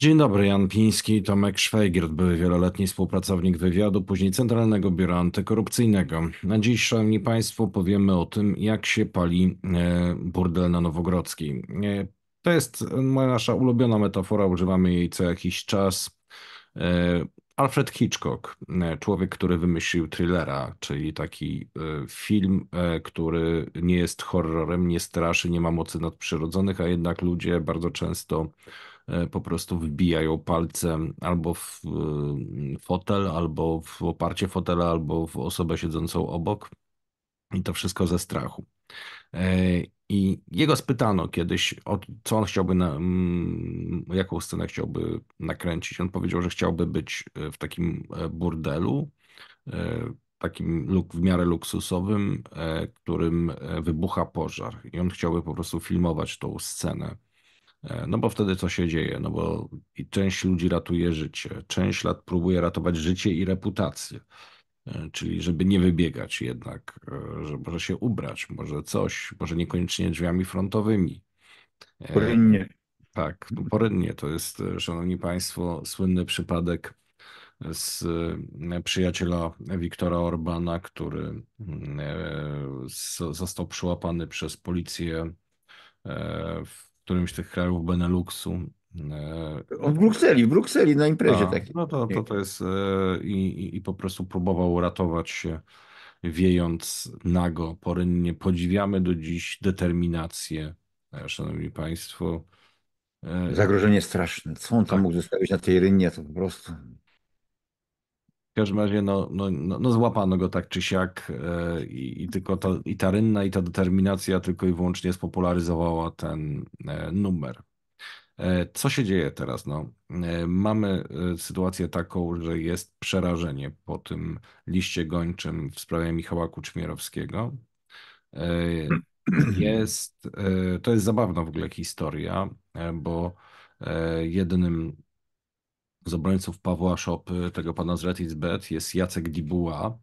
Dzień dobry, Jan Piński Tomek Szwajgiert, były wieloletni współpracownik wywiadu, później Centralnego Biura Antykorupcyjnego. Na dziś, Szanowni Państwo, powiemy o tym, jak się pali e, burdel na Nowogrodzkiej. To jest nasza ulubiona metafora, używamy jej co jakiś czas. E, Alfred Hitchcock, e, człowiek, który wymyślił thrillera, czyli taki film, który nie jest horrorem, nie straszy, nie ma mocy nadprzyrodzonych, a jednak ludzie bardzo często E, po prostu wbijają palcem albo w e, fotel, albo w oparcie fotela, albo w osobę siedzącą obok. I to wszystko ze strachu. E, I jego spytano kiedyś, o co on chciałby, na, jaką scenę chciałby nakręcić. On powiedział, że chciałby być w takim burdelu, takim w miarę luksusowym, którym wybucha pożar. I on chciałby po prostu filmować tą scenę. E, no bo wtedy co się dzieje? No bo część ludzi ratuje życie, część lat próbuje ratować życie i reputację. E, czyli żeby nie wybiegać jednak, e, że może się ubrać, może coś, może niekoniecznie drzwiami frontowymi. Porynnie. Tak, no porynnie. To jest, szanowni państwo, słynny przypadek z przyjaciela Wiktora Orbana, który mm, został przyłapany przez policję w którymś z tych krajów Beneluxu. E, w Brukseli, w Brukseli na imprezie A, takiej. No to, to, to jest e, i, i po prostu próbował ratować się wiejąc nago, porynnie. Podziwiamy do dziś determinację, e, szanowni państwo. Zagrożenie straszne. Co on tam tak. mógł zostawić na tej rynnie, to po prostu każdym razie no, no, no, no, złapano go tak czy siak e, i, tylko ta, i ta rynna i ta determinacja tylko i wyłącznie spopularyzowała ten e, numer. E, co się dzieje teraz? No, mamy sytuację taką, że jest przerażenie po tym liście gończym w sprawie Michała Kuczmierowskiego. Jest, to jest zabawna w ogóle historia, bo jednym z obrońców Pawła Szopy, tego pana z Retisbet, jest Jacek Dibuła,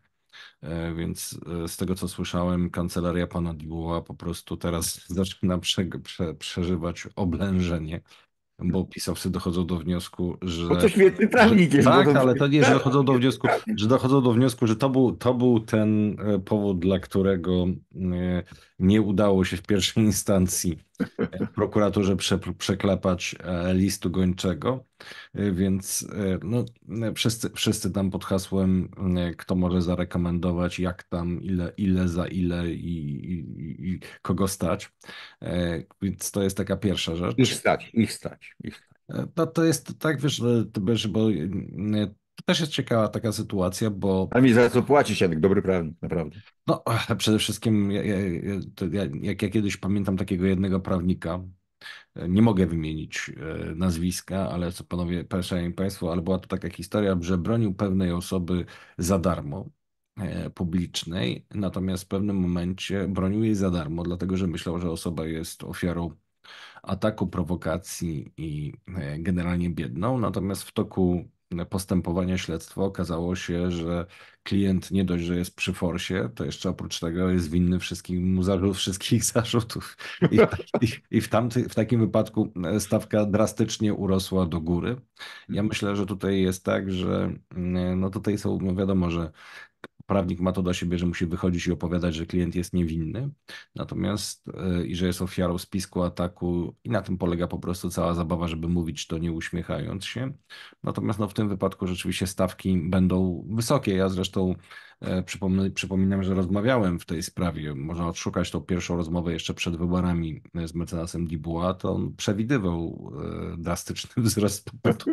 e, więc e, z tego co słyszałem, kancelaria pana Dibuła po prostu teraz zaczyna prze, prze, przeżywać oblężenie bo pisowcy dochodzą do wniosku, że. Bo to świetny prawnik jest. Tak, ale to nie, że tak. dochodzą do wniosku, że dochodzą do wniosku, że to był, to był ten e, powód, dla którego nie udało się w pierwszej instancji prokuraturze prze, przeklepać e, listu gończego, e, więc e, no, wszyscy, wszyscy tam pod hasłem, kto może zarekomendować, jak tam, ile, ile za ile i, i, i kogo stać. Więc to jest taka pierwsza rzecz. Ich stać, ich stać, ich stać. No to jest tak, wiesz, bo to też jest ciekawa taka sytuacja, bo. A mi za co płacić, jak dobry prawnik, naprawdę. No, przede wszystkim, jak ja kiedyś pamiętam takiego jednego prawnika, e, nie mogę wymienić e, nazwiska, ale co panowie, szanowni państwo, ale była to taka historia, że bronił pewnej osoby za darmo e, publicznej, natomiast w pewnym momencie bronił jej za darmo, dlatego że myślał, że osoba jest ofiarą ataku, prowokacji i generalnie biedną, natomiast w toku postępowania śledztwo okazało się, że klient nie dość, że jest przy forsie, to jeszcze oprócz tego jest winny wszystkich zarzut, wszystkich zarzutów. I, i, i w, tamty, w takim wypadku e, stawka drastycznie urosła do góry. Ja myślę, że tutaj jest tak, że mm, e, no tutaj są, no wiadomo, że Prawnik ma to do siebie, że musi wychodzić i opowiadać, że klient jest niewinny, natomiast e, i że jest ofiarą spisku ataku, i na tym polega po prostu cała zabawa, żeby mówić to nie uśmiechając się. Natomiast no, w tym wypadku rzeczywiście stawki będą wysokie. Ja zresztą e, przypominam, że rozmawiałem w tej sprawie. Można odszukać tą pierwszą rozmowę jeszcze przed wyborami e, z mecenasem Dibua, to on przewidywał drastyczny wzrost popytu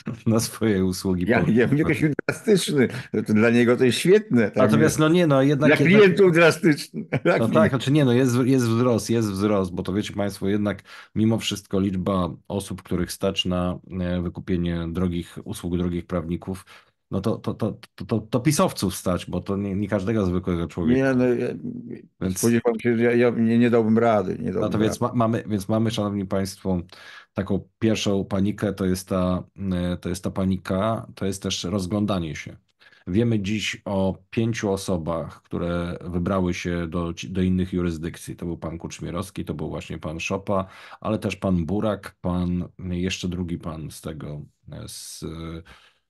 na swoje usługi. Ja, ja jakiś drastyczny, dla niego to jest świetne. Tam Natomiast no nie, no jednak... Dla klientów jednak... drastyczny. No dla no tak, znaczy nie, no jest, jest wzrost, jest wzrost, bo to wiecie Państwo, jednak mimo wszystko liczba osób, których stać na e, wykupienie drogich usług, drogich prawników no to, to, to, to, to, pisowców stać, bo to nie, nie każdego zwykłego człowieka. Nie, no, ja, więc... spodziewam się, że ja, ja nie, nie dałbym rady. Nie dałbym no to rady. Więc, ma, mamy, więc mamy, szanowni państwo, taką pierwszą panikę, to jest, ta, e, to jest ta panika, to jest też rozglądanie się. Wiemy dziś o pięciu osobach, które wybrały się do, do innych jurysdykcji. To był pan Kuczmierowski, to był właśnie pan Szopa, ale też pan Burak, pan, jeszcze drugi pan z tego, z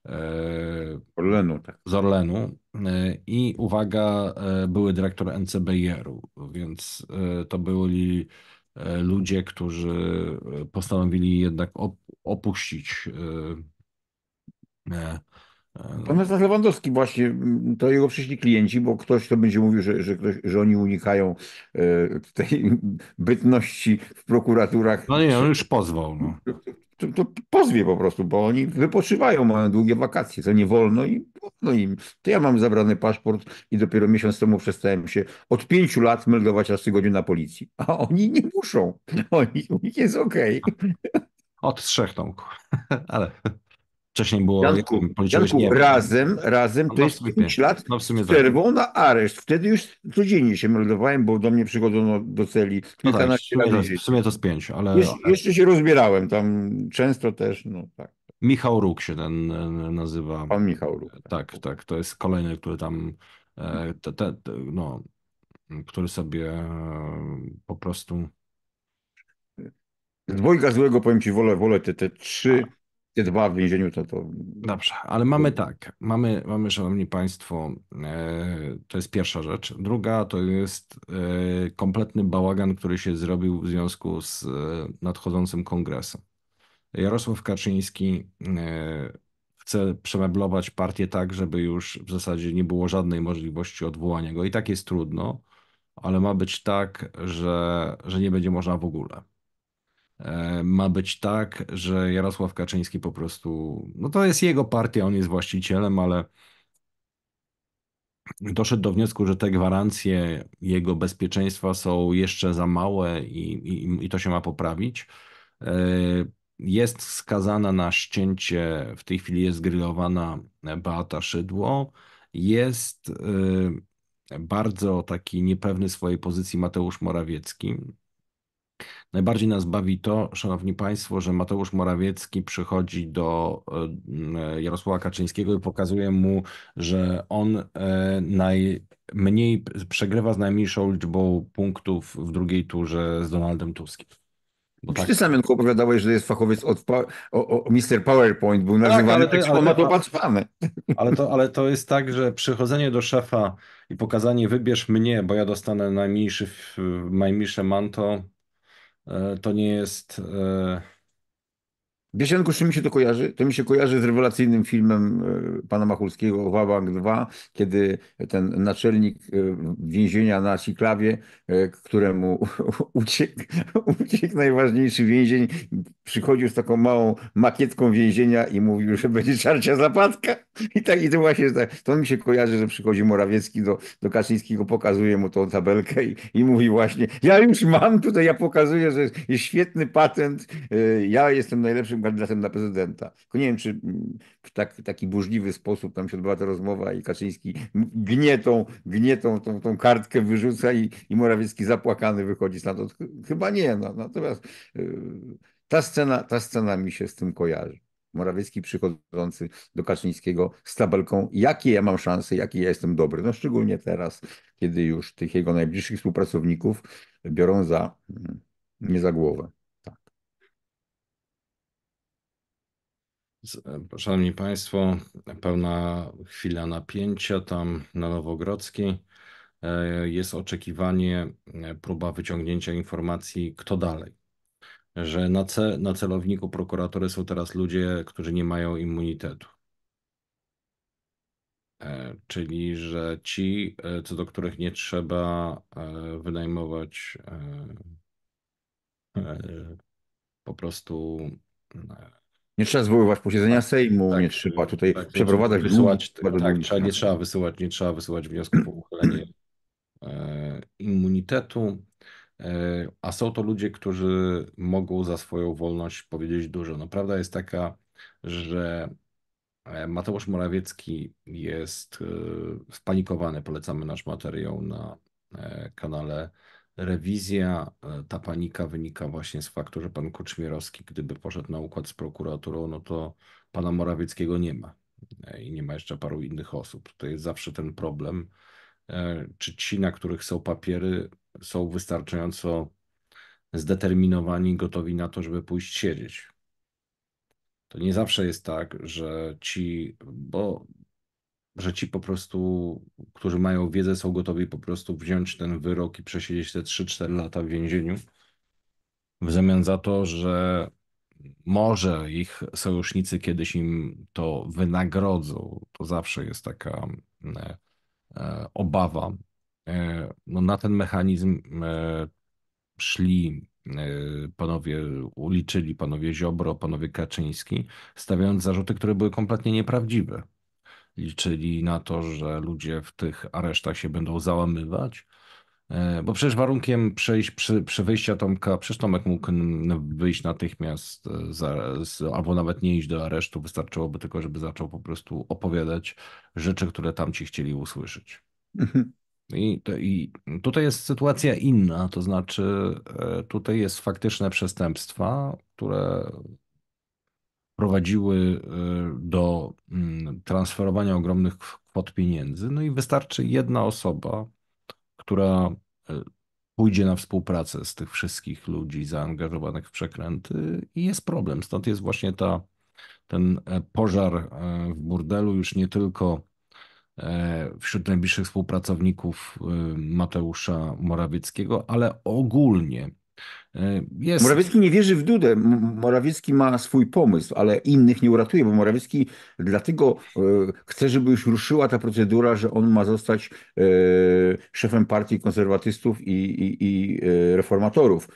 E, Orlenu, tak. z Orlenu e, i uwaga, e, były dyrektor NCBR-u, więc to byli ludzie, którzy postanowili jednak opuścić Natomiast Lewandowski właśnie, mm, to jego przyszli klienci, bo ktoś to będzie mówił, że, że, ktoś, że oni unikają tej bytności w prokuraturach. No nie, on już pozwał. No. to, to pozwie po prostu, bo oni wypoczywają, mają długie wakacje, to nie wolno im, wolno im. To ja mam zabrany paszport i dopiero miesiąc temu przestałem się od pięciu lat meldować raz w tygodniu na policji. A oni nie muszą, oni, u nich jest okej. Okay. Od trzech, Tomku, ale... Wcześniej było, Janku, Janku, nie razem, razem no to jest 5 lat no przerwą tak. na areszt. Wtedy już codziennie się meldowałem, bo do mnie przychodzono do celi no tak, W sumie to z pięć, ale... Jesz, Jeszcze się rozbierałem tam często też, no tak. Michał Róg się ten e, nazywa. Pan Michał Róg. Tak. tak, tak, to jest kolejny, który tam, e, te, te, te, no, który sobie e, po prostu... dwojga złego powiem ci, wolę, wolę te, te trzy... A dwa w więzieniu, to to... Dobrze, ale mamy tak, mamy, mamy szanowni państwo, e, to jest pierwsza rzecz. Druga to jest e, kompletny bałagan, który się zrobił w związku z e, nadchodzącym kongresem. Jarosław Kaczyński chce przemeblować partię tak, żeby już w zasadzie nie było żadnej możliwości odwołania go. I tak jest trudno, ale ma być tak, że, że nie będzie można w ogóle. E, ma być tak, że Jarosław Kaczyński po prostu, no to jest jego partia, on jest właścicielem, ale doszedł do wniosku, że te gwarancje jego bezpieczeństwa są jeszcze za małe i, i, i to się ma poprawić. E, jest skazana na ścięcie, w tej chwili jest grillowana Beata Szydło. Jest e, bardzo taki niepewny swojej pozycji Mateusz Morawiecki. Najbardziej nas bawi to, szanowni państwo, że Mateusz Morawiecki przychodzi do e, e, Jarosława Kaczyńskiego i pokazuje mu, że on e, najmniej przegrywa z najmniejszą liczbą punktów w drugiej turze z Donaldem Tuskiem. Bo tak. Ty Samenko opowiadałeś, że jest fachowiec od o, o, Mr. PowerPoint, był tak, nazywany tak, ale, to, ale, ale, to, ale to jest tak, że przychodzenie do szefa i pokazanie wybierz mnie, bo ja dostanę najmniejszy, najmniejsze manto, E, to nie jest e, Wiesz, Janku, z czym mi się to kojarzy? To mi się kojarzy z rewelacyjnym filmem e, pana Machulskiego Wawang 2, kiedy ten naczelnik e, więzienia na Siklawie, e, któremu uciekł, uciekł najważniejszy więzień, przychodził z taką małą makietką więzienia i mówił, że będzie czarcia zapadka. I tak, i to właśnie, tak, to mi się kojarzy, że przychodzi Morawiecki do, do Kaczyńskiego, pokazuje mu tą tabelkę i, i mówi właśnie, ja już mam tutaj, ja pokazuję, że jest, jest świetny patent, ja jestem najlepszym kandydatem na prezydenta. Tylko nie wiem, czy mm, w tak, taki burzliwy sposób tam się odbywa ta rozmowa i Kaczyński gnietą, gnietą tą, tą kartkę wyrzuca i, i Morawiecki zapłakany wychodzi stamtąd. Chyba nie. No. Natomiast y, ta scena, ta scena mi się z tym kojarzy. Morawiecki przychodzący do Kaczyńskiego z tabelką, jakie ja mam szanse, jaki ja jestem dobry. No szczególnie teraz, kiedy już tych jego najbliższych współpracowników biorą za mm, nie za głowę. E, szanowni Państwo, pełna chwila napięcia tam na Nowogrodzkiej. E, jest oczekiwanie, e, próba wyciągnięcia informacji, kto dalej. Że na, ce, na celowniku prokuratury są teraz ludzie, którzy nie mają immunitetu. Czyli, że ci, co do których nie trzeba wynajmować po prostu nie trzeba zwoływać posiedzenia tak, Sejmu, tak, nie trzeba tutaj tak, przeprowadzać wysyłać, tak, trzeba, nie trzeba wysyłać, nie trzeba wysyłać wniosku o uchylenie immunitetu. E, a są to ludzie, którzy mogą za swoją wolność powiedzieć dużo. No, prawda jest taka, że e, Mateusz Morawiecki jest spanikowany. E, polecamy nasz materiał na kanale rewizja, e, ta panika wynika właśnie z faktu, że pan Kuczmierowski, gdyby poszedł na układ z prokuraturą, no to pana Morawieckiego nie ma e, i nie ma jeszcze paru innych osób. To jest zawsze ten problem, e, czy ci, na których są papiery, są wystarczająco zdeterminowani, gotowi na to, żeby pójść siedzieć. To nie zawsze jest tak, że ci, bo że ci po prostu, którzy mają wiedzę, są gotowi po prostu wziąć ten wyrok i przesiedzieć te 3-4 lata w więzieniu. W zamian za to, że może ich sojusznicy kiedyś im to wynagrodzą, to zawsze jest taka mm, e, obawa. E, no na ten mechanizm e, szli panowie, uliczyli panowie Ziobro, panowie Kaczyński, stawiając zarzuty, które były kompletnie nieprawdziwe liczyli na to, że ludzie w tych aresztach się będą załamywać. E, bo przecież warunkiem przejść, przy, przy wyjściu Tomka, przecież Tomek mógł wyjść natychmiast e, z, albo nawet nie iść do aresztu, wystarczyłoby tylko, żeby zaczął po prostu opowiadać rzeczy, które tamci chcieli usłyszeć. Mhm. I, to, I tutaj jest sytuacja inna, to znaczy e, tutaj jest faktyczne przestępstwa, które prowadziły e, do mm, transferowania ogromnych kwot pieniędzy. No i wystarczy jedna osoba, która e, pójdzie na współpracę z tych wszystkich ludzi zaangażowanych w przekręty i jest problem. Stąd jest właśnie ta, ten e, pożar w burdelu już nie tylko wśród najbliższych współpracowników Mateusza Morawieckiego, ale ogólnie E, jest. Morawiecki nie wierzy w Dudę. Morawiecki ma swój pomysł, ale innych nie uratuje, bo Morawiecki dlatego e, chce, żeby już ruszyła ta procedura, że on ma zostać e, szefem partii konserwatystów i, i, i reformatorów.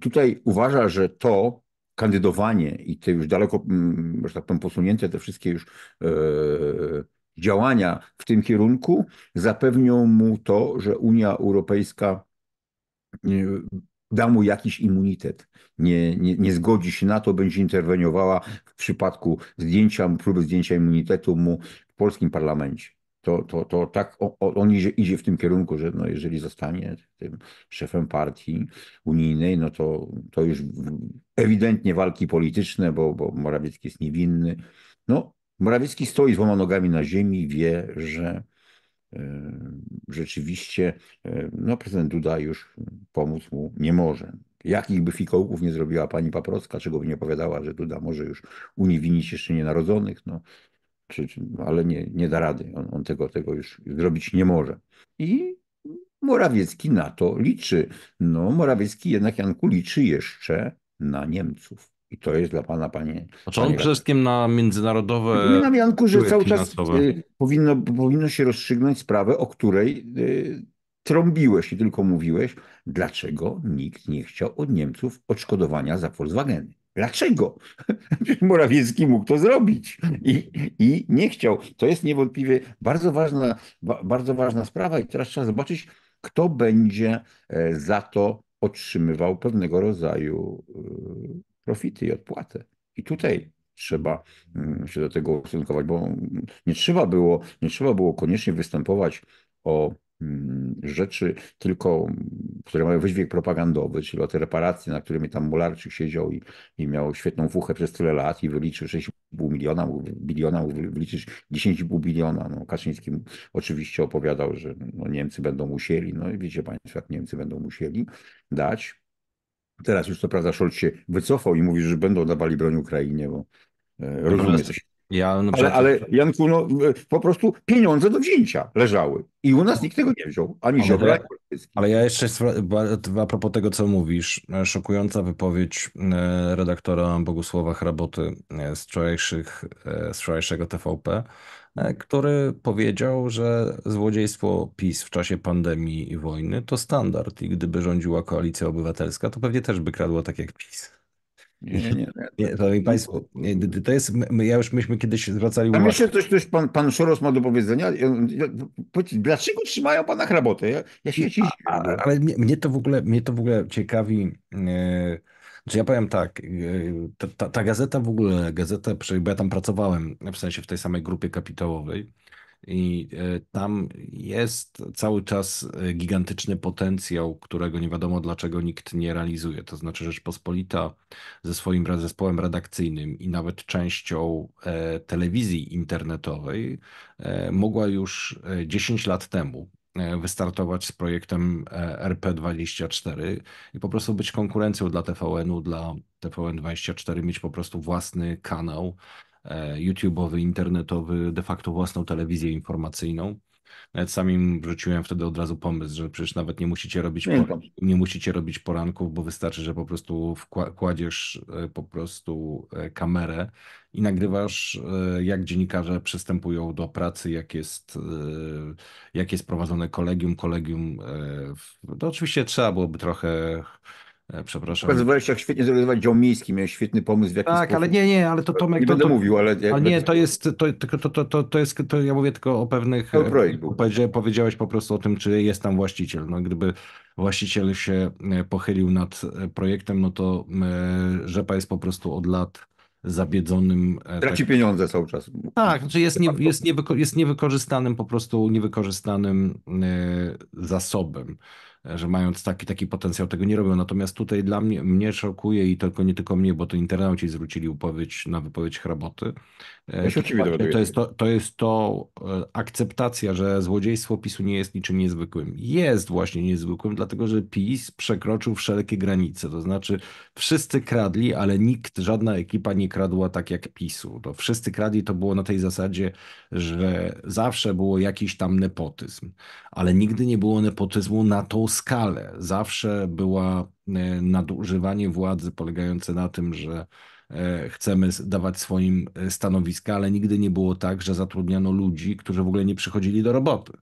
Tutaj uważa, że to kandydowanie i te już daleko, że tak powiem, posunięte te wszystkie już działania w tym kierunku zapewnią mu to, że Unia Europejska da mu jakiś immunitet, nie, nie, nie zgodzi się na to, będzie interweniowała w przypadku zdjęcia, próby zdjęcia immunitetu mu w polskim parlamencie. To, to, to tak on idzie, idzie w tym kierunku, że no jeżeli zostanie tym szefem partii unijnej, no to, to już ewidentnie walki polityczne, bo, bo Morawiecki jest niewinny. No, Morawiecki stoi z dwoma nogami na ziemi, wie, że Yy, rzeczywiście yy, no, prezydent Duda już pomóc mu nie może. Jakich by fikołków nie zrobiła pani Paprocka, czego by nie powiadała, że Duda może już uniewinić jeszcze nienarodzonych, no, czy, czy, ale nie, nie da rady. On, on tego, tego już zrobić nie może. I Morawiecki na to liczy. No, Morawiecki jednak, Janku, liczy jeszcze na Niemców. I to jest dla pana, panie. Znaczy on panie... przede wszystkim na międzynarodowe. na Janku, że cały finansowe. czas y, powinno, powinno się rozstrzygnąć sprawę, o której y, trąbiłeś i tylko mówiłeś, dlaczego nikt nie chciał od Niemców odszkodowania za Volkswageny. Dlaczego? Morawiecki mógł to zrobić I, i nie chciał. To jest niewątpliwie bardzo ważna, bardzo ważna sprawa i teraz trzeba zobaczyć, kto będzie e, za to otrzymywał pewnego rodzaju y, profity i odpłatę. I tutaj trzeba mm, się do tego ustosunkować, bo mm, nie trzeba było, nie trzeba było koniecznie występować o mm, rzeczy tylko, które mają wydźwięk propagandowy, czyli o te reparacje, na którymi tam Mularczyk siedział i, i miał świetną fuchę przez tyle lat i wyliczył 6,5 miliona, biliona, wyliczyć 10,5 biliona. No, Kaczyński oczywiście opowiadał, że no, Niemcy będą musieli, no i wiecie Państwo, jak Niemcy będą musieli dać Teraz już to prawda Scholz się wycofał i mówi, że będą dawali broń Ukrainie, bo e, rozumie ja, no ale, ale Janku, no, e, po prostu pieniądze do wzięcia leżały. I u nas no. nikt tego nie wziął, ani Ziobra, Ale ja jeszcze, a propos tego, co mówisz, e, szokująca wypowiedź redaktora Bogusława Hraboty z, wczorajszych, z wczorajszego TVP, E, który powiedział, że złodziejstwo PiS w czasie pandemii i wojny to standard i gdyby rządziła koalicja obywatelska, to pewnie też by kradło tak jak PiS. Nie, nie, nie. nie to, Państwo, to jest, my, ja już myśmy kiedyś zwracali uwagę. A myślę, coś, coś pan, pan Szoros ma do powiedzenia. Dlaczego trzymają pana hraboty? Ja, ja się, ja A, ale mnie, mnie, to w ogóle, mnie to w ogóle ciekawi. Yy ja powiem tak, y, ta, ta, ta, gazeta w ogóle, gazeta, bo ja tam pracowałem, w sensie w tej samej grupie kapitałowej i y, tam jest cały czas y, gigantyczny potencjał, którego nie wiadomo dlaczego nikt nie realizuje. To znaczy Rzeczpospolita ze swoim zespołem redakcyjnym i nawet częścią e, telewizji internetowej e, mogła już 10 e, lat temu E, wystartować z projektem e, RP24 i po prostu być konkurencją dla TVN-u, dla TVN24, mieć po prostu własny kanał e, YouTube'owy, internetowy, de facto własną telewizję informacyjną. Nawet samim wrzuciłem wtedy od razu pomysł, że przecież nawet nie musicie robić, por- nie musicie robić poranków, bo wystarczy, że po prostu wkła- kładziesz e, po prostu e, kamerę i nagrywasz, e, jak dziennikarze przystępują do pracy, jak jest, jak jest prowadzone kolegium, kolegium. To oczywiście trzeba byłoby trochę E, przepraszam. Nazywałeś się świetnie zrealizować dział miejski, miałeś świetny pomysł w jaki Tak, sposób... ale nie, nie, ale to Tomek... Nie to, będę to, mówił, ale... nie, to jest, to, to, to, to, to jest, to ja mówię tylko o pewnych... To projekt był. Powiedziałeś po prostu o tym, czy jest tam właściciel. No gdyby właściciel się e, pochylił nad e, projektem, no to rzepa jest po prostu od lat zabiedzonym. Traci tak, pieniądze cały czas. Tak, znaczy jest, nie, jest, niewyko, jest niewykorzystanym po prostu niewykorzystanym zasobem że mając taki, taki potencjał tego nie robią. Natomiast tutaj dla mnie, mnie szokuje i tylko nie tylko mnie, bo to internauci zwrócili upowiedź na wypowiedź Hraboty, E, ja się to, to, jest to, to jest to e, akceptacja, że złodziejstwo PiSu nie jest niczym niezwykłym. Jest właśnie niezwykłym, dlatego że PiS przekroczył wszelkie granice. To znaczy, wszyscy kradli, ale nikt, żadna ekipa nie kradła tak jak PiSu. To wszyscy kradli to było na tej zasadzie, że zawsze było jakiś tam nepotyzm, ale nigdy nie było nepotyzmu na tą skalę. Zawsze była e, nadużywanie władzy polegające na tym, że E, chcemy dawać swoim e, stanowiska, ale nigdy nie było tak, że zatrudniano ludzi, którzy w ogóle nie przychodzili do roboty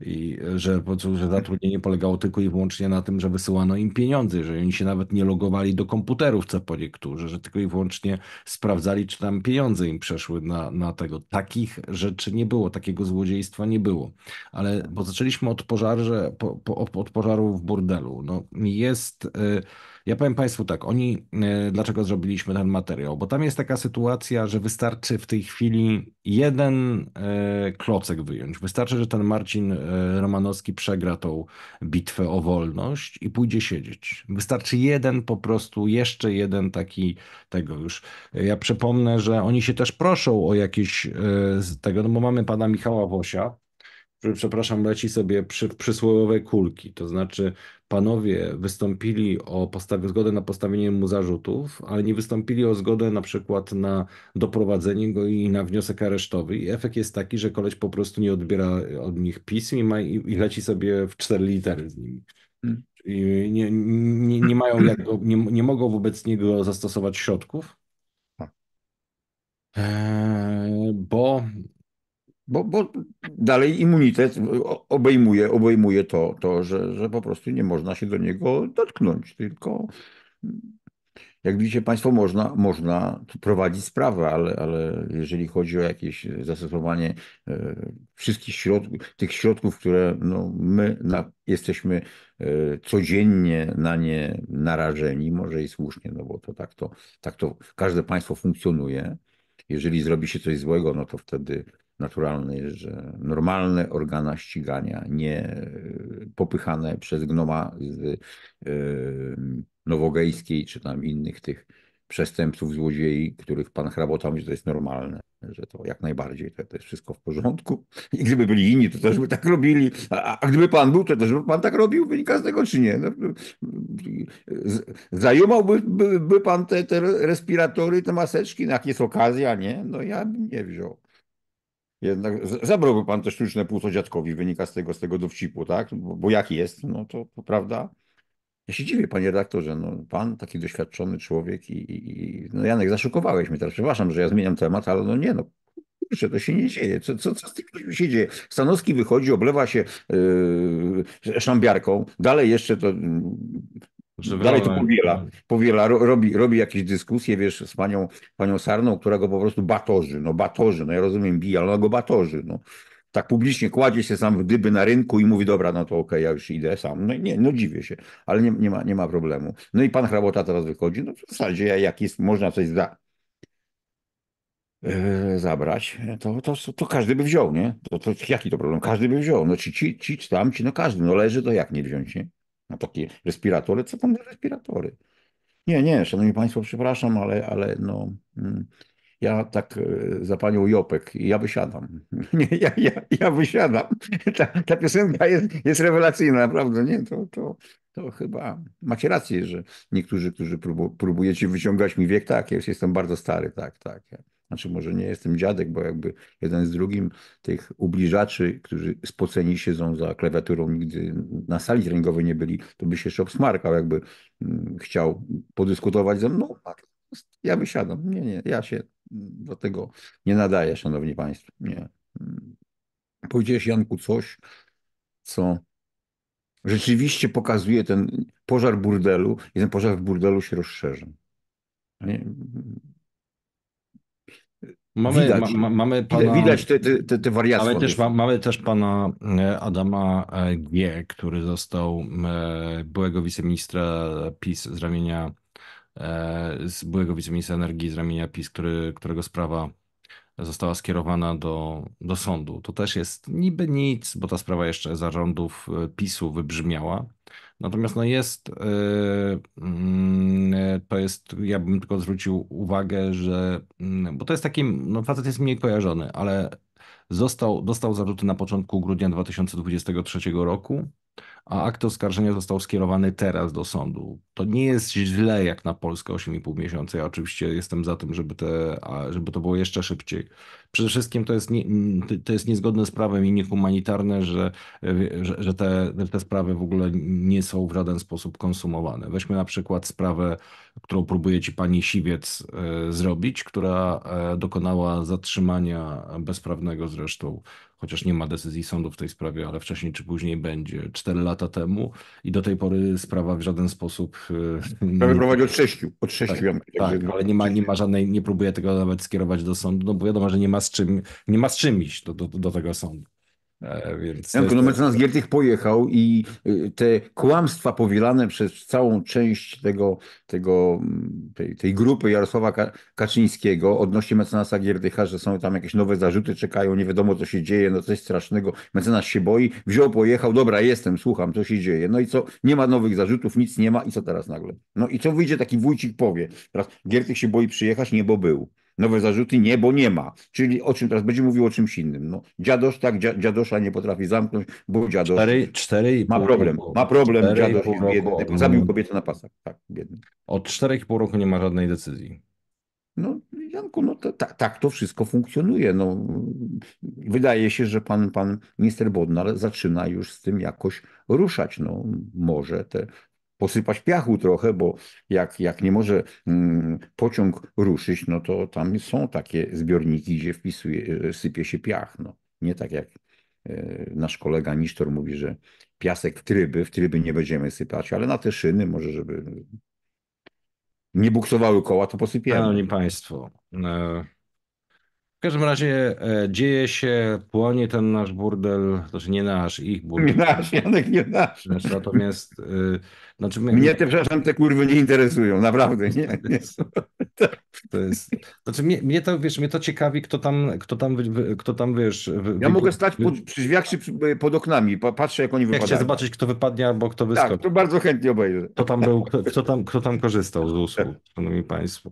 i e, że, że zatrudnienie polegało tylko i wyłącznie na tym, że wysyłano im pieniądze, że oni się nawet nie logowali do komputerów, co po niektórzy, że tylko i wyłącznie sprawdzali, czy tam pieniądze im przeszły na, na tego. Takich rzeczy nie było, takiego złodziejstwa nie było. Ale bo zaczęliśmy od, pożarze, po, po, od pożaru w burdelu. No, jest... Ja powiem Państwu tak, oni, e, dlaczego zrobiliśmy ten materiał? Bo tam jest taka sytuacja, że wystarczy w tej chwili jeden e, klocek wyjąć. Wystarczy, że ten Marcin e, Romanowski przegra tą bitwę o wolność i pójdzie siedzieć. Wystarczy jeden po prostu, jeszcze jeden taki tego już. Ja przypomnę, że oni się też proszą o jakieś z tego, no bo mamy pana Michała Wosia, przepraszam, leci sobie przy, przysłowiowe kulki. To znaczy, panowie wystąpili o postawie zgodę na postawienie mu zarzutów, ale nie wystąpili o zgodę na przykład na doprowadzenie go i na wniosek aresztowy. I efekt jest taki, że koleś po prostu nie odbiera od nich pism i, ma, i, i leci sobie w cztery litery z nimi. Hmm. I nie, nie, nie mają jak, nie, nie mogą wobec niego zastosować środków, hmm. eee, bo bo, bo dalej immunitet obejmuje, obejmuje to, to że, że po prostu nie można się do niego dotknąć, tylko jak widzicie Państwo, można, można prowadzić sprawę, ale, ale jeżeli chodzi o jakieś zastosowanie e, wszystkich środków, tych środków, które no, my na, jesteśmy e, codziennie na nie narażeni, może i słusznie, no bo to tak to, tak to każde państwo funkcjonuje. Jeżeli zrobi się coś złego, no to wtedy naturalny, że normalne organa ścigania, nie e, popychane przez gnoma z e, nowogejskiej czy tam innych tych przestępców, złodziei, których pan Hrabota mówi, że to jest normalne, że to jak najbardziej, to, to jest wszystko w porządku. I gdyby byli inni, to też by tak robili, a, a gdyby pan był, to też by pan tak robił, wynika z tego czy nie. No, no zajumałby by, by pan te, te respiratory, te maseczki, no, jak jest okazja, nie? No ja bym nie wziął. Jednak zabrałby pan też sztuczne płuco dziadkowi, wynika z tego, z tego dowcipu, tak? No, bo, bo jak jest, no to, prawda. Ja się dziwię, panie redaktorze, no, pan taki doświadczony człowiek i, i, i no Janek, zaszokowałeś mnie teraz. Przepraszam, że ja zmieniam temat, ale no nie, no kurczę, to się nie dzieje. Co, co, co z tym się dzieje? Stanowski wychodzi, oblewa się yy, szambiarką, dalej jeszcze to mm, Dalej to powiela. Powiela, robi, robi jakieś dyskusje, wiesz, z panią, panią Sarną, która go po prostu batorzy, no batorzy, no ja rozumiem, bije, ale ona go batorzy, no. Tak publicznie kładzie się sam w dyby na rynku i mówi, dobra, no to okej, okay, ja już idę sam. No nie, no dziwię się, ale nie, nie, ma, nie ma problemu. No i pan Hrabota teraz wychodzi, no w zasadzie jak jest, można coś za, e, zabrać, to, to, to każdy by wziął, nie? To, to, jaki to problem? Każdy by wziął, no ci, ci, ci, tam, ci, no każdy, no leży, to jak nie wziąć, nie? na takie respiratory. Co tam za respiratory? Nie, nie, szanowni państwo, przepraszam, ale, ale no, mm, ja tak e, za panią Jopek, ja wysiadam. Nie, ja, ja, ja wysiadam. Ta, ta piosenka jest, jest rewelacyjna, naprawdę. Nie, to, to, to chyba macie rację, że niektórzy, którzy próbu, próbujecie wyciągać mi wiek, tak, ja już jestem bardzo stary, tak, tak znaczy może nie jestem dziadek, bo jakby jeden z drugim tych ubliżaczy, którzy spoceni siedzą za klawiaturą, nigdy na sali treningowej nie byli, to by się jeszcze obsmarkał, jakby mm, chciał podyskutować ze mną. No, ja wysiadam. Nie, nie, ja się do tego nie nadaję, szanowni państwo. Nie. Powiedziałeś, Janku, coś, co rzeczywiście pokazuje ten pożar burdelu i ten pożar w burdelu się rozszerza. Nie? Mamy, widać, ma, mamy pana, widać te, te, te Ale też, ma, mamy też pana e, Adama e, G., który został e, byłego wiceministra PiS z ramienia z byłego wiceministra energii z ramienia PiS, który, którego sprawa została skierowana do, do sądu. To też jest niby nic, bo ta sprawa jeszcze zarządów PiSu wybrzmiała, Natomiast no jest, y, mm, y, to jest, ja bym tylko zwrócił uwagę, że, mm, bo to jest taki, no facet jest mniej kojarzony, ale został, dostał zarzuty na początku grudnia 2023 roku a akt oskarżenia został skierowany teraz do sądu. To nie jest źle jak na Polskę 8,5 miesiąca. Ja oczywiście jestem za tym, żeby, te, żeby to było jeszcze szybciej. Przede wszystkim to jest, nie, to jest niezgodne z prawem i niehumanitarne, że, że, że te, te sprawy w ogóle nie są w żaden sposób konsumowane. Weźmy na przykład sprawę, którą próbuje ci pani Siwiec e, zrobić, która e, dokonała zatrzymania bezprawnego zresztą chociaż nie ma decyzji sądu w tej sprawie, ale wcześniej czy później będzie, cztery lata temu i do tej pory sprawa w żaden sposób... Y, Prawie prowadzi od sześciu, od sześciu. Tak, tak, ale nie ma, nie ma żadnej, nie próbuje tego nawet skierować do sądu, no bo wiadomo, że nie ma z czym, nie ma z czym iść do, do, do tego sądu. E, więc Janku, no tak. mecenas Giertych pojechał i y, te kłamstwa powielane przez całą część tego, tego, mm, tej, tej grupy Jarosława Kaczyńskiego odnośnie mecenasa Giertycha, że są tam jakieś nowe zarzuty, czekają, nie wiadomo co się dzieje, no coś strasznego. Mecenas się boi, wziął, pojechał, dobra jestem, słucham, co się dzieje. No i co? Nie ma nowych zarzutów, nic nie ma i co teraz nagle? No i co wyjdzie taki wójcik powie? Teraz Giertych się boi przyjechać, nie bo był nowe zarzuty, nie, bo nie ma. Czyli o czym teraz będzie mówił o czymś innym. No, dziadosz tak, dziadosza nie potrafi zamknąć, bo dziadosz cztery, cztery ma problem, roku. ma problem, cztery dziadosz jest biedny, roku. zabił kobietę na pasach, tak, biedny. Od 4,5 roku nie ma żadnej decyzji. No, Janku, no to, tak, tak to wszystko funkcjonuje. No, wydaje się, że pan, pan minister Bodnar zaczyna już z tym jakoś ruszać. No, może te posypać piachu trochę, bo jak, jak nie może mm, pociąg ruszyć, no to tam są takie zbiorniki, gdzie wpisuje, e, sypie się piach. No, nie tak jak e, nasz kolega Nisztor mówi, że piasek w tryby, w tryby nie będziemy sypać, ale na te szyny może, żeby nie buksowały koła, to posypiemy. Szanowni Państwo, e, w każdym razie e, dzieje się, płonie ten nasz burdel, znaczy nie nasz, ich burdel. Nie nasz, Janek, nie nasz. Natomiast, y, znaczy my, Mnie te, przepraszam, te kurwy nie interesują, naprawdę, nie. nie. To jest, znaczy mnie, mnie, to, wiesz, mnie to ciekawi, kto tam, kto tam, kto tam wiesz... Wy, ja wy, mogę stać pod, przy drzwiach czy pod oknami, patrzę jak oni wypadają. Ja chcę zobaczyć, kto wypadnie albo kto tak, wyskoczy. Tak, to bardzo chętnie obejrzę. Kto tam był, kto, kto, tam, kto tam korzystał z usług, tak. szanowni państwo.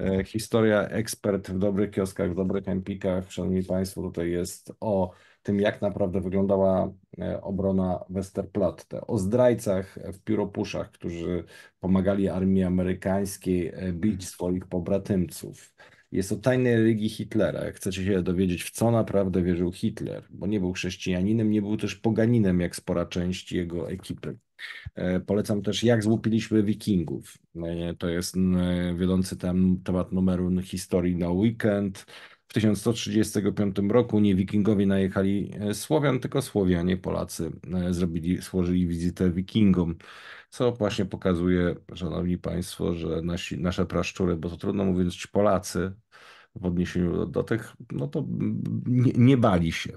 E, historia ekspert w dobrych kioskach, w dobrych empikach, szanowni państwo, tutaj jest o tym, jak naprawdę wyglądała e, obrona Westerplatte, o zdrajcach w pióropuszach, którzy pomagali armii amerykańskiej e, bić mhm. swoich pobratymców. Jest o tajnej religii Hitlera. Jak chcecie się dowiedzieć, w co naprawdę wierzył Hitler, bo nie był chrześcijaninem, nie był też poganinem, jak spora część jego ekipy. E, polecam też Jak złupiliśmy wikingów. E, to jest e, wiodący temat numeru historii na weekend. W 1135 roku nie wikingowie najechali Słowian, tylko Słowianie, Polacy zrobili, złożyli wizytę wikingom, co właśnie pokazuje, szanowni państwo, że nasi, nasze praszczury, bo to trudno mówić Polacy, w odniesieniu do, do tych, no to nie, nie bali się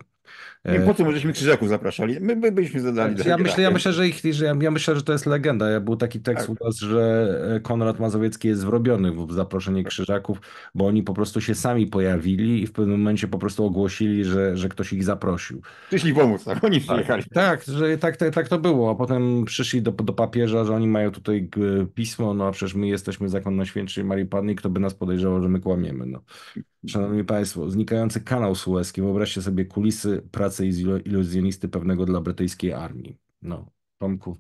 nie, e, po co my żeśmy Krzyżaków zapraszali? My, my byliśmy zadali. Znaczy, ja myślę, ja myślę, że ich, że ja, ja, myślę, że to jest legenda. Ja był taki tekst tak. u nas, że e, Konrad Mazowiecki jest wrobiony w zaproszenie tak. Krzyżaków, bo oni po prostu się sami pojawili i w pewnym momencie po prostu ogłosili, że, że ktoś ich zaprosił. Przyszli pomóc, tak? Oni tak. przyjechali. Tak, że tak, tak, tak to było. A potem przyszli do, do papieża, że oni mają tutaj e, pismo, no a przecież my jesteśmy na świętszej Marii Panny, kto by nas podejrzewał, że my kłamiemy. No. Mm. Szanowni Państwo, znikający kanał sueski, wyobraźcie sobie kulisy pracy i iluzjonisty pewnego dla brytyjskiej armii. No, Tomku.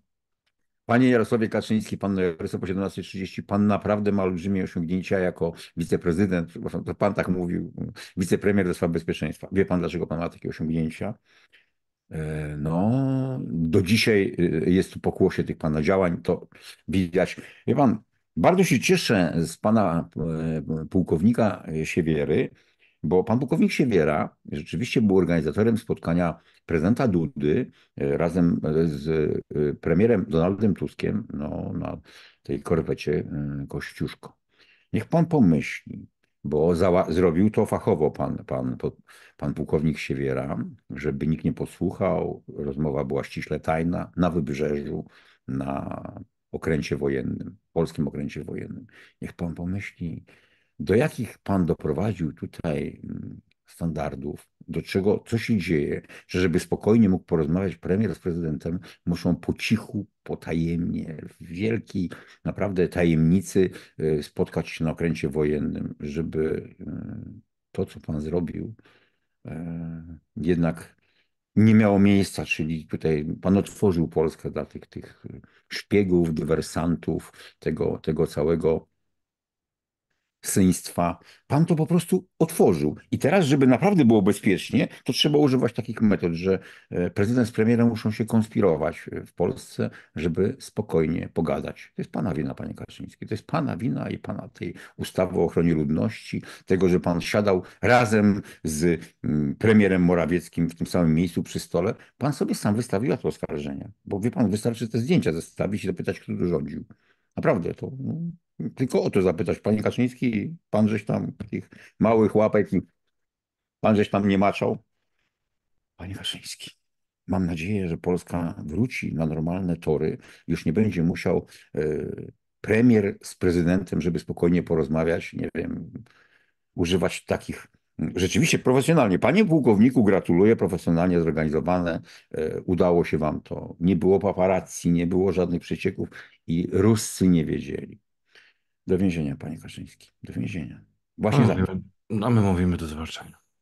Panie Jarosławie Kaczyński, pan Jarosław po 17.30, pan naprawdę ma olbrzymie osiągnięcia jako wiceprezydent, to pan tak mówił, wicepremier do spraw bezpieczeństwa. Wie pan, dlaczego pan ma takie osiągnięcia? E, no, do dzisiaj e, jest tu pokłosie tych pana działań, to widać. Wie pan, bardzo się cieszę z pana e, pułkownika Siewiery, bo pan pułkownik Siewiera rzeczywiście był organizatorem spotkania prezydenta Dudy e, razem e, z e, premierem Donaldem Tuskiem no, na tej korwecie mm, Kościuszko. Niech pan pomyśli, bo zrobił to fachowo pan, pan, pan pułkownik Siewiera, żeby nikt nie posłuchał. Rozmowa była ściśle tajna na wybrzeżu, na okręcie wojennym, polskim okręcie wojennym. Niech pan pomyśli, do jakich Pan doprowadził tutaj mm, standardów, do czego, co się dzieje, że żeby spokojnie mógł porozmawiać premier z prezydentem, muszą po cichu, potajemnie, w wielkiej naprawdę tajemnicy y, spotkać się na okręcie wojennym, żeby y, to, co Pan zrobił, y, jednak nie miało miejsca, czyli tutaj Pan otworzył Polskę dla tych, tych szpiegów, dywersantów, tego, tego całego syństwa. Pan to po prostu otworzył. I teraz, żeby naprawdę było bezpiecznie, to trzeba używać takich metod, że e, prezydent z premierem muszą się konspirować e, w Polsce, żeby spokojnie pogadać. To jest pana wina, panie Kaczyński. To jest pana wina i pana tej ustawy o ochronie ludności, tego, że pan siadał razem z mm, premierem Morawieckim w tym samym miejscu przy stole. Pan sobie sam wystawił to oskarżenie, bo wie pan, wystarczy te zdjęcia zestawić i dopytać, kto tu rządził. Naprawdę to. No, tylko o to zapytać. Panie Kaczyński, pan żeś tam tych małych łapek, pan żeś tam nie maczał. Panie Kaczyński, mam nadzieję, że Polska wróci na normalne tory. Już nie będzie musiał y, premier z prezydentem, żeby spokojnie porozmawiać, nie wiem, używać takich rzeczywiście profesjonalnie. Panie pułkowniku, gratuluję, profesjonalnie zorganizowane. E, udało się wam to. Nie było paparazzi, nie było żadnych przecieków i Ruscy nie wiedzieli. Do więzienia, panie Kaczyński, do więzienia. Właśnie za. A my mówimy do zwalczania.